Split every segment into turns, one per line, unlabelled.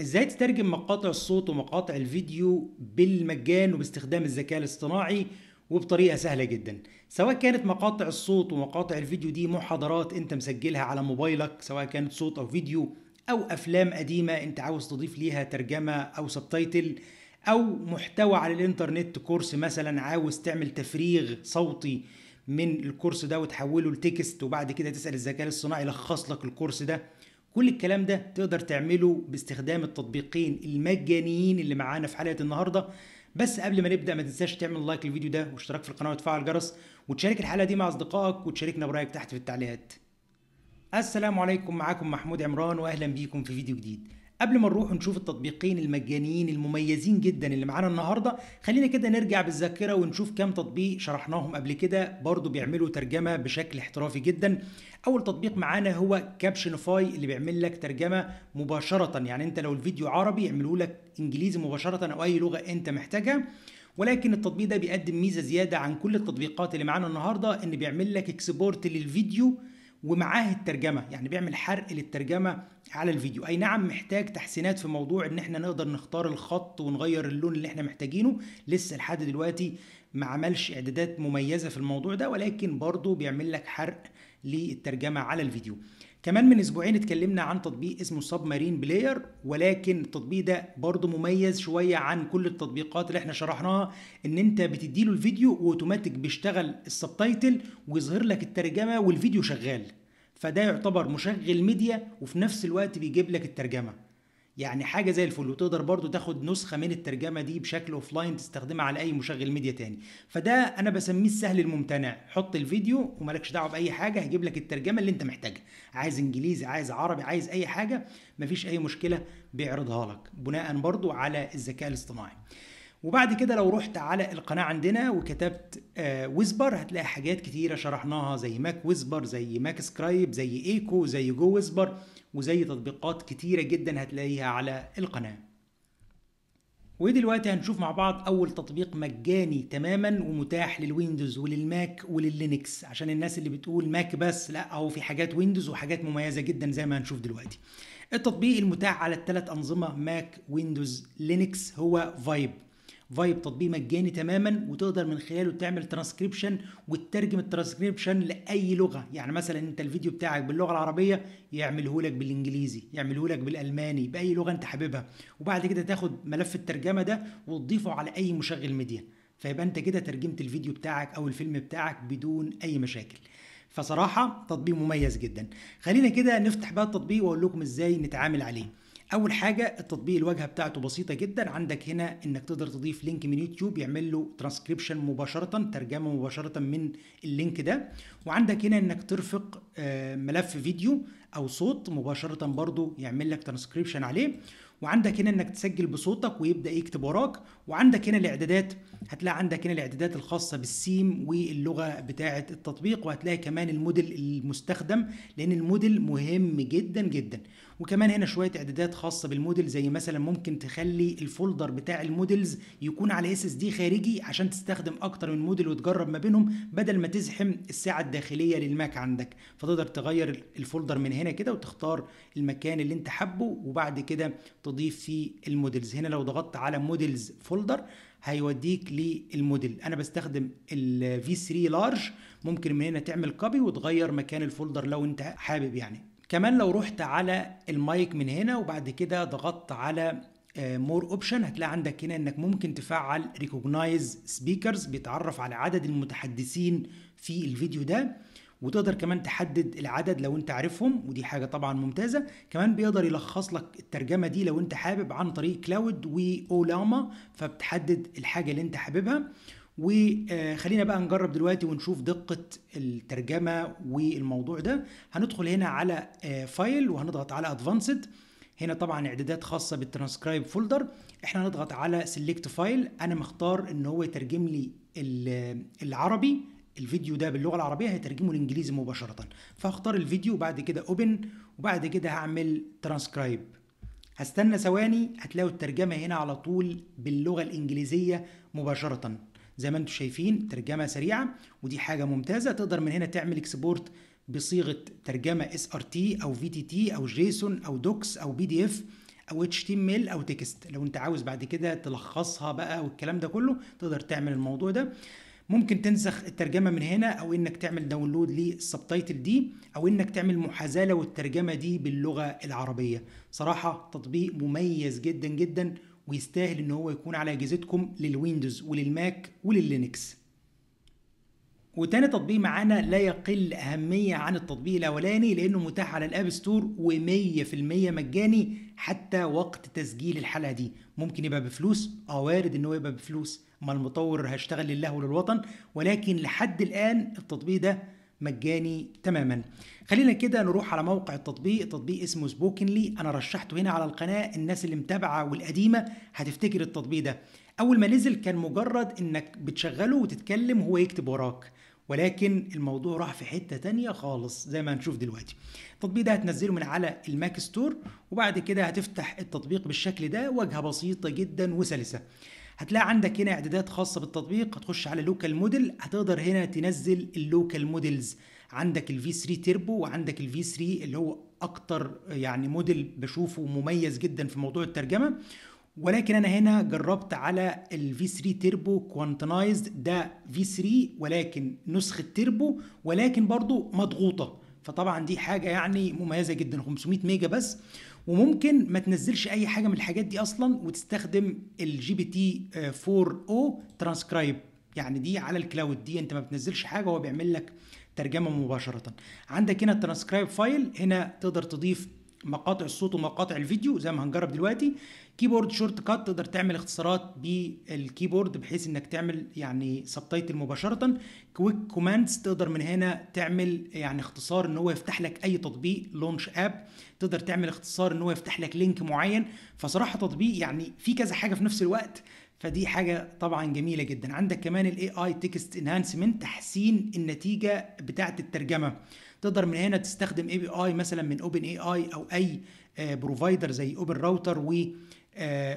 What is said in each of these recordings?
ازاي تترجم مقاطع الصوت ومقاطع الفيديو بالمجان وباستخدام الذكاء الاصطناعي وبطريقه سهله جدا سواء كانت مقاطع الصوت ومقاطع الفيديو دي محاضرات انت مسجلها على موبايلك سواء كانت صوت او فيديو او افلام قديمه انت عاوز تضيف ليها ترجمه او سبتايتل او محتوى على الانترنت كورس مثلا عاوز تعمل تفريغ صوتي من الكورس ده وتحوله لتكست وبعد كده تسال الذكاء الاصطناعي يلخص لك الكورس ده كل الكلام ده تقدر تعمله باستخدام التطبيقين المجانيين اللي معانا في حلقه النهارده بس قبل ما نبدا ما تنساش تعمل لايك للفيديو ده واشتراك في القناه وتفعل الجرس وتشارك الحلقه دي مع اصدقائك وتشاركنا برايك تحت في التعليقات السلام عليكم معاكم محمود عمران واهلا بيكم في فيديو جديد قبل ما نروح ونشوف التطبيقين المجانيين المميزين جدا اللي معانا النهارده خلينا كده نرجع بالذاكره ونشوف كام تطبيق شرحناهم قبل كده برضو بيعملوا ترجمه بشكل احترافي جدا اول تطبيق معانا هو كابشنفاي اللي بيعمل لك ترجمه مباشره يعني انت لو الفيديو عربي يعملوا لك انجليزي مباشره او اي لغه انت محتاجها ولكن التطبيق ده بيقدم ميزه زياده عن كل التطبيقات اللي معانا النهارده ان بيعمل لك اكسبورت للفيديو ومعاه الترجمه يعني بيعمل حرق للترجمه على الفيديو اي نعم محتاج تحسينات في موضوع ان احنا نقدر نختار الخط ونغير اللون اللي احنا محتاجينه لسه لحد دلوقتي ما عملش اعدادات مميزه في الموضوع ده ولكن برضه بيعمل لك حرق للترجمه على الفيديو كمان من اسبوعين اتكلمنا عن تطبيق اسمه سب مارين بلاير ولكن التطبيق ده برضه مميز شويه عن كل التطبيقات اللي احنا شرحناها ان انت بتديله الفيديو واوتوماتيك بيشتغل السبتايتل ويظهر لك الترجمه والفيديو شغال فده يعتبر مشغل ميديا وفي نفس الوقت بيجيب لك الترجمه يعني حاجه زي الفل وتقدر برضو تاخد نسخه من الترجمه دي بشكل اوف لاين تستخدمها على اي مشغل ميديا تاني فده انا بسميه السهل الممتنع حط الفيديو ومالكش دعوه باي حاجه هجيب لك الترجمه اللي انت محتاجها عايز انجليزي عايز عربي عايز اي حاجه مفيش اي مشكله بيعرضها لك بناء برضو على الذكاء الاصطناعي وبعد كده لو رحت على القناة عندنا وكتبت آه، ويزبر ويسبر هتلاقي حاجات كتيرة شرحناها زي ماك ويسبر زي ماك سكرايب زي ايكو زي جو ويسبر وزي تطبيقات كتيرة جدا هتلاقيها على القناة ودلوقتي هنشوف مع بعض أول تطبيق مجاني تماما ومتاح للويندوز وللماك وللينكس عشان الناس اللي بتقول ماك بس لا هو في حاجات ويندوز وحاجات مميزة جدا زي ما هنشوف دلوقتي التطبيق المتاح على الثلاث أنظمة ماك ويندوز لينكس هو فايب فايب تطبيق مجاني تماما وتقدر من خلاله تعمل ترانسكريبشن وتترجم الترانسكريبشن لاي لغه يعني مثلا انت الفيديو بتاعك باللغه العربيه يعمله لك بالانجليزي يعمله لك بالالماني باي لغه انت حاببها وبعد كده تاخد ملف الترجمه ده وتضيفه على اي مشغل ميديا فيبقى انت كده ترجمت الفيديو بتاعك او الفيلم بتاعك بدون اي مشاكل فصراحه تطبيق مميز جدا خلينا كده نفتح بقى التطبيق واقول لكم ازاي نتعامل عليه اول حاجه التطبيق الواجهه بتاعته بسيطه جدا عندك هنا انك تقدر تضيف لينك من يوتيوب يعمل له ترانسكريبشن مباشره ترجمه مباشره من اللينك ده وعندك هنا انك ترفق آه، ملف فيديو او صوت مباشره برضو يعمل لك ترانسكريبشن عليه وعندك هنا انك تسجل بصوتك ويبدا يكتب وراك وعندك هنا الاعدادات هتلاقي عندك هنا الاعدادات الخاصه بالسيم واللغه بتاعه التطبيق وهتلاقي كمان الموديل المستخدم لان الموديل مهم جدا جدا وكمان هنا شويه اعدادات خاصه بالموديل زي مثلا ممكن تخلي الفولدر بتاع الموديلز يكون على اس اس دي خارجي عشان تستخدم اكتر من موديل وتجرب ما بينهم بدل ما تزحم الساعه الداخليه للماك عندك فتقدر تغير الفولدر من هنا كده وتختار المكان اللي انت حابه وبعد كده تضيف فيه المودلز هنا لو ضغطت على مودلز فولدر هيوديك للموديل انا بستخدم ال V3 لارج ممكن من هنا تعمل كوبي وتغير مكان الفولدر لو انت حابب يعني كمان لو رحت على المايك من هنا وبعد كده ضغطت على مور آه، اوبشن هتلاقي عندك هنا انك ممكن تفعل ريكوجنايز سبيكرز بيتعرف على عدد المتحدثين في الفيديو ده وتقدر كمان تحدد العدد لو انت عارفهم ودي حاجه طبعا ممتازه كمان بيقدر يلخص لك الترجمه دي لو انت حابب عن طريق كلاود واولاما فبتحدد الحاجه اللي انت حاببها وخلينا آه، بقى نجرب دلوقتي ونشوف دقة الترجمة والموضوع ده هندخل هنا على فايل آه، وهنضغط على ادفانسد هنا طبعا اعدادات خاصة بالترانسكرايب فولدر احنا هنضغط على سيلكت فايل انا مختار ان هو يترجم لي آه، العربي الفيديو ده باللغه العربيه هيترجمه للانجليزي مباشره فهختار الفيديو وبعد كده اوبن وبعد كده هعمل ترانسكرايب هستنى ثواني هتلاقوا الترجمه هنا على طول باللغه الانجليزيه مباشره زي ما انتم شايفين ترجمه سريعه ودي حاجه ممتازه تقدر من هنا تعمل اكسبورت بصيغه ترجمه اس ار تي او في تي تي او جيسون او دوكس او بي دي اف او اتش تي ميل او تكست لو انت عاوز بعد كده تلخصها بقى والكلام ده كله تقدر تعمل الموضوع ده ممكن تنسخ الترجمة من هنا أو إنك تعمل داونلود للسبتايتل دي أو إنك تعمل محاذاة والترجمة دي باللغة العربية صراحة تطبيق مميز جدا جدا ويستاهل إن هو يكون على أجهزتكم للويندوز وللماك وللينكس وتاني تطبيق معانا لا يقل أهمية عن التطبيق الأولاني لأنه متاح على الأب ستور و100% مجاني حتى وقت تسجيل الحلقة دي ممكن يبقى بفلوس أو وارد إنه يبقى بفلوس ما المطور هيشتغل لله وللوطن ولكن لحد الآن التطبيق ده مجاني تماما خلينا كده نروح على موقع التطبيق التطبيق اسمه سبوكنلي انا رشحته هنا على القناه الناس اللي متابعه والقديمه هتفتكر التطبيق ده اول ما نزل كان مجرد انك بتشغله وتتكلم هو يكتب وراك ولكن الموضوع راح في حته تانية خالص زي ما هنشوف دلوقتي التطبيق ده هتنزله من على الماك ستور وبعد كده هتفتح التطبيق بالشكل ده واجهه بسيطه جدا وسلسه هتلاقي عندك هنا اعدادات خاصه بالتطبيق هتخش على لوكال موديل هتقدر هنا تنزل اللوكال موديلز عندك الفي 3 تيربو وعندك الفي 3 اللي هو اكتر يعني موديل بشوفه مميز جدا في موضوع الترجمه ولكن انا هنا جربت على الفي 3 تيربو كوانتنايزد ده في 3 ولكن نسخه تيربو ولكن برضو مضغوطه فطبعا دي حاجه يعني مميزه جدا 500 ميجا بس وممكن ما تنزلش اي حاجه من الحاجات دي اصلا وتستخدم الجي بي تي 4 او ترانسكرايب يعني دي على الكلاود دي انت ما بتنزلش حاجه هو بيعمل لك ترجمه مباشره عندك هنا الترانسكرايب فايل هنا تقدر تضيف مقاطع الصوت ومقاطع الفيديو زي ما هنجرب دلوقتي كيبورد شورت كات تقدر تعمل اختصارات بالكيبورد بحيث انك تعمل يعني سبتايتل مباشره كويك كوماندز تقدر من هنا تعمل يعني اختصار ان هو يفتح لك اي تطبيق لونش اب تقدر تعمل اختصار ان هو يفتح لك لينك معين فصراحه تطبيق يعني في كذا حاجه في نفس الوقت فدي حاجه طبعا جميله جدا عندك كمان الاي اي تكست انهانسمنت تحسين النتيجه بتاعه الترجمه تقدر من هنا تستخدم اي بي اي مثلا من اوبن اي اي او اي بروفايدر آه، زي اوبن راوتر و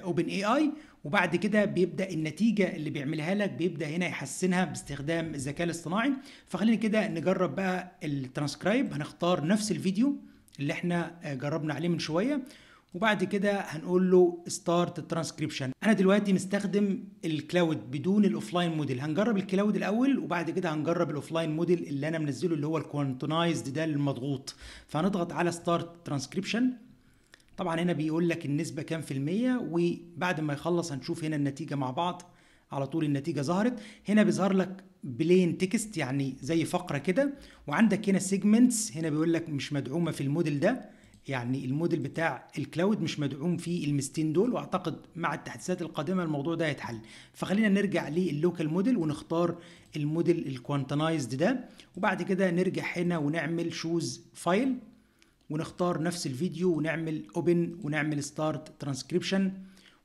اوبن اي اي وبعد كده بيبدا النتيجه اللي بيعملها لك بيبدا هنا يحسنها باستخدام الذكاء الاصطناعي فخلينا كده نجرب بقى الترانسكرايب هنختار نفس الفيديو اللي احنا آه، جربنا عليه من شويه وبعد كده هنقول له ستارت ترانسكريبشن انا دلوقتي مستخدم الكلاود بدون الاوفلاين موديل هنجرب الكلاود الاول وبعد كده هنجرب الاوفلاين موديل اللي انا منزله اللي هو الكوانتنايزد ده المضغوط فهنضغط على ستارت ترانسكريبشن طبعا هنا بيقول لك النسبه كام في المية وبعد ما يخلص هنشوف هنا النتيجه مع بعض على طول النتيجه ظهرت هنا بيظهر لك بلين تكست يعني زي فقره كده وعندك هنا سيجمنتس هنا بيقول لك مش مدعومه في الموديل ده يعني الموديل بتاع الكلاود مش مدعوم فيه المستين دول واعتقد مع التحديثات القادمه الموضوع ده هيتحل فخلينا نرجع لللوكال موديل ونختار الموديل الكوانتنايزد ده وبعد كده نرجع هنا ونعمل شوز فايل ونختار نفس الفيديو ونعمل اوبن ونعمل ستارت ترانسكريبشن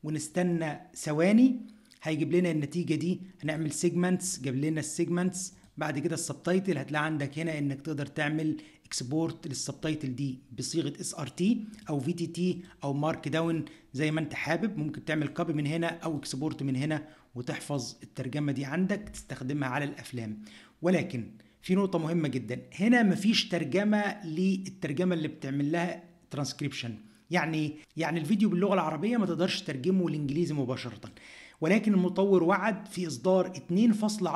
ونستنى ثواني هيجيب لنا النتيجه دي هنعمل سيجمنتس جاب لنا السيجمنتس بعد كده السبتايتل هتلاقي عندك هنا انك تقدر تعمل اكسبورت للسبتايتل دي بصيغه اس ار تي او في تي تي او مارك داون زي ما انت حابب ممكن تعمل كوبي من هنا او اكسبورت من هنا وتحفظ الترجمه دي عندك تستخدمها على الافلام ولكن في نقطة مهمة جدا هنا مفيش ترجمة للترجمة اللي بتعمل لها ترانسكريبشن يعني يعني الفيديو باللغة العربية ما تقدرش ترجمه للإنجليزي مباشرة ولكن المطور وعد في اصدار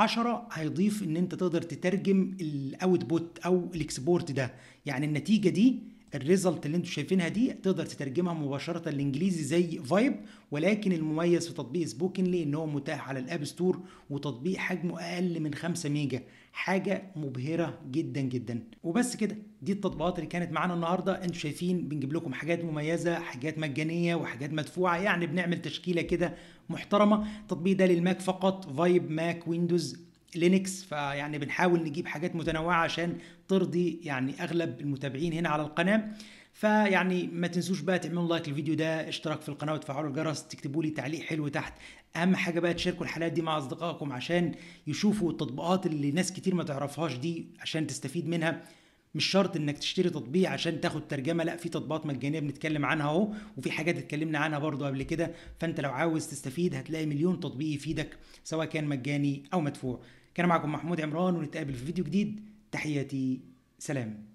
2.10 هيضيف ان انت تقدر تترجم الاوتبوت او الاكسبورت ده يعني النتيجه دي الريزلت اللي انتم شايفينها دي تقدر تترجمها مباشره للانجليزي زي فايب ولكن المميز في تطبيق سبوكنلي ان هو متاح على الاب ستور وتطبيق حجمه اقل من 5 ميجا حاجه مبهره جدا جدا وبس كده دي التطبيقات اللي كانت معانا النهارده انتم شايفين بنجيب لكم حاجات مميزه حاجات مجانيه وحاجات مدفوعه يعني بنعمل تشكيله كده محترمه التطبيق ده للماك فقط فايب ماك ويندوز لينكس فيعني بنحاول نجيب حاجات متنوعه عشان ترضي يعني اغلب المتابعين هنا على القناه فيعني ما تنسوش بقى تعملوا لايك للفيديو ده اشتراك في القناه وتفعلوا الجرس تكتبوا لي تعليق حلو تحت اهم حاجه بقى تشاركوا الحلقات دي مع اصدقائكم عشان يشوفوا التطبيقات اللي ناس كتير ما تعرفهاش دي عشان تستفيد منها مش شرط انك تشتري تطبيق عشان تاخد ترجمه لا في تطبيقات مجانيه بنتكلم عنها اهو وفي حاجات اتكلمنا عنها برضو قبل كده فانت لو عاوز تستفيد هتلاقي مليون تطبيق يفيدك سواء كان مجاني او مدفوع كان معكم محمود عمران ونتقابل في فيديو جديد تحياتي سلام